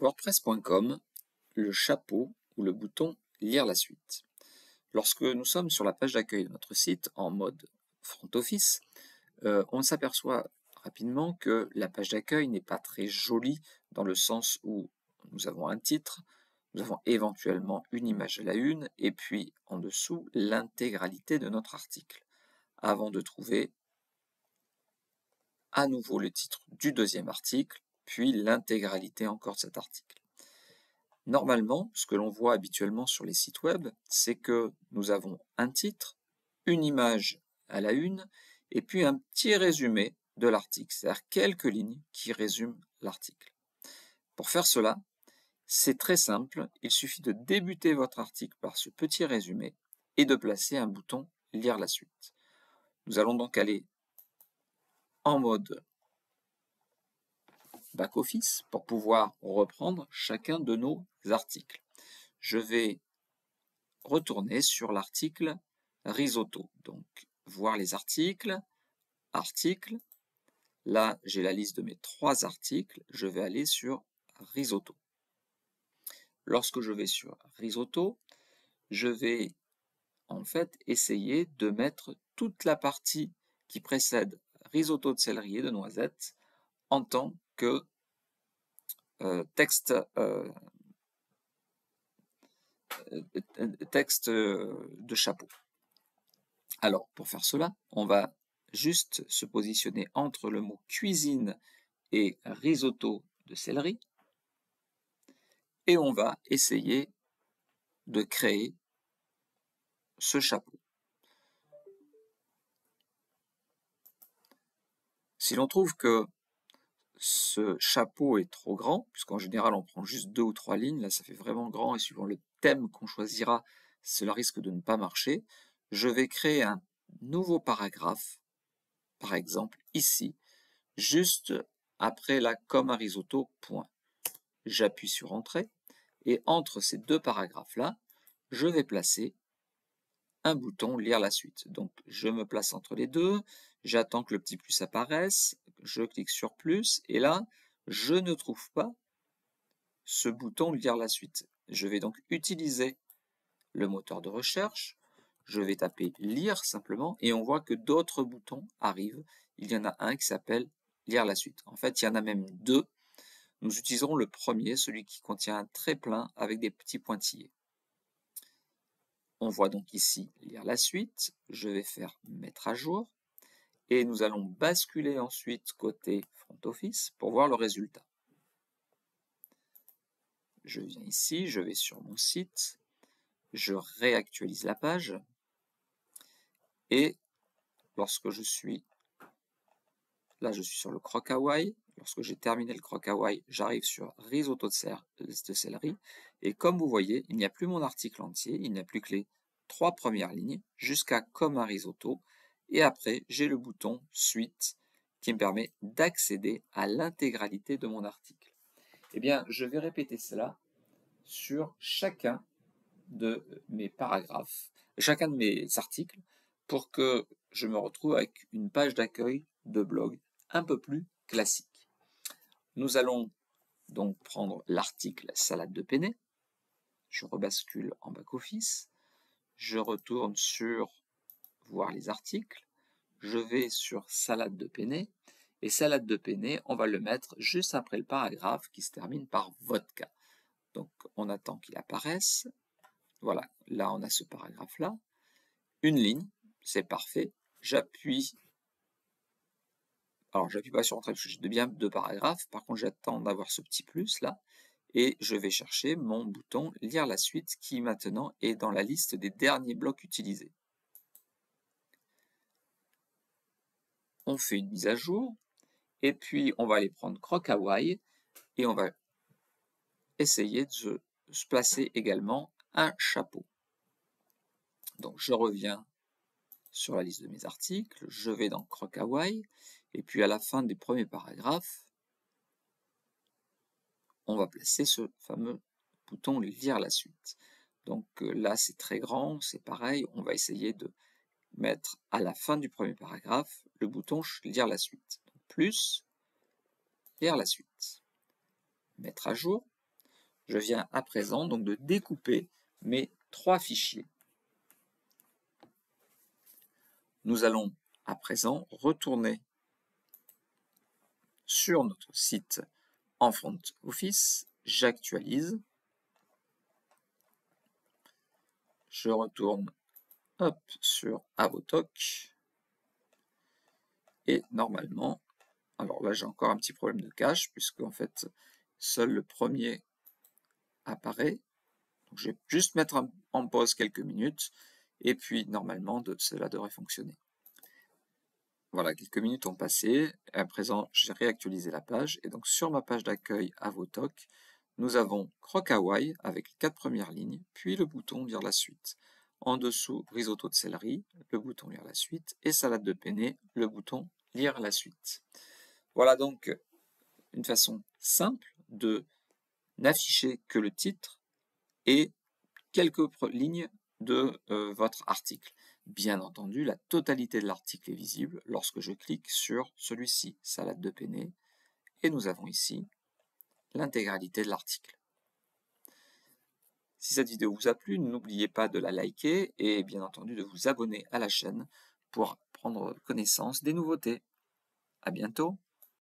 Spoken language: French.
WordPress.com, le chapeau ou le bouton Lire la suite. Lorsque nous sommes sur la page d'accueil de notre site en mode front office, euh, on s'aperçoit rapidement que la page d'accueil n'est pas très jolie dans le sens où nous avons un titre, nous avons éventuellement une image à la une et puis en dessous l'intégralité de notre article avant de trouver à nouveau le titre du deuxième article puis l'intégralité encore de cet article. Normalement, ce que l'on voit habituellement sur les sites web, c'est que nous avons un titre, une image à la une, et puis un petit résumé de l'article, c'est-à-dire quelques lignes qui résument l'article. Pour faire cela, c'est très simple, il suffit de débuter votre article par ce petit résumé et de placer un bouton Lire la suite. Nous allons donc aller en mode back-office pour pouvoir reprendre chacun de nos articles. Je vais retourner sur l'article risotto. Donc, voir les articles, articles. Là, j'ai la liste de mes trois articles. Je vais aller sur risotto. Lorsque je vais sur risotto, je vais en fait essayer de mettre toute la partie qui précède risotto de céleri et de noisettes en tant que texte euh, euh, texte euh, de chapeau. Alors, pour faire cela, on va juste se positionner entre le mot cuisine et risotto de céleri. Et on va essayer de créer ce chapeau. Si l'on trouve que ce chapeau est trop grand, puisqu'en général on prend juste deux ou trois lignes, là ça fait vraiment grand et suivant le thème qu'on choisira, cela risque de ne pas marcher. Je vais créer un nouveau paragraphe, par exemple ici, juste après la comme risotto, point. J'appuie sur Entrée et entre ces deux paragraphes-là, je vais placer un bouton Lire la suite. Donc je me place entre les deux, J'attends que le petit plus apparaisse, je clique sur plus, et là, je ne trouve pas ce bouton lire la suite. Je vais donc utiliser le moteur de recherche, je vais taper lire simplement, et on voit que d'autres boutons arrivent. Il y en a un qui s'appelle lire la suite. En fait, il y en a même deux. Nous utiliserons le premier, celui qui contient un très plein avec des petits pointillés. On voit donc ici lire la suite. Je vais faire mettre à jour et nous allons basculer ensuite côté front office pour voir le résultat. Je viens ici, je vais sur mon site, je réactualise la page et lorsque je suis là je suis sur le croc lorsque j'ai terminé le croc j'arrive sur risotto de, céleri et comme vous voyez, il n'y a plus mon article entier, il n'y a plus que les trois premières lignes jusqu'à comme un risotto et après, j'ai le bouton Suite qui me permet d'accéder à l'intégralité de mon article. Eh bien, je vais répéter cela sur chacun de mes paragraphes, chacun de mes articles, pour que je me retrouve avec une page d'accueil de blog un peu plus classique. Nous allons donc prendre l'article salade de penet Je rebascule en back-office. Je retourne sur voir les articles. Je vais sur salade de penne et salade de penne, on va le mettre juste après le paragraphe qui se termine par vodka. Donc on attend qu'il apparaisse. Voilà, là on a ce paragraphe-là. Une ligne, c'est parfait. J'appuie. Alors j'appuie pas sur Entrée parce que j'ai bien deux paragraphes. Par contre j'attends d'avoir ce petit plus là. Et je vais chercher mon bouton lire la suite qui maintenant est dans la liste des derniers blocs utilisés. on fait une mise à jour, et puis on va aller prendre Croc et on va essayer de se placer également un chapeau. Donc je reviens sur la liste de mes articles, je vais dans Croc et puis à la fin du premier paragraphe, on va placer ce fameux bouton lire la suite. Donc euh, là, c'est très grand, c'est pareil, on va essayer de mettre à la fin du premier paragraphe le bouton lire la suite. plus, lire la suite. Mettre à jour. Je viens à présent donc de découper mes trois fichiers. Nous allons à présent retourner sur notre site en front office. J'actualise. Je retourne hop, sur Avotoc. Et normalement, alors là j'ai encore un petit problème de cache, puisque en fait, seul le premier apparaît. Donc je vais juste mettre en pause quelques minutes, et puis normalement cela devrait fonctionner. Voilà, quelques minutes ont passé. À présent, j'ai réactualisé la page. Et donc, sur ma page d'accueil Avotoc, nous avons Croc avec les quatre premières lignes, puis le bouton Lire la suite. En dessous, risotto de céleri, le bouton lire la suite, et salade de penne, le bouton lire la suite. Voilà donc une façon simple de n'afficher que le titre et quelques lignes de euh, votre article. Bien entendu, la totalité de l'article est visible lorsque je clique sur celui-ci, salade de penne, et nous avons ici l'intégralité de l'article. Si cette vidéo vous a plu, n'oubliez pas de la liker et bien entendu de vous abonner à la chaîne pour prendre connaissance des nouveautés. À bientôt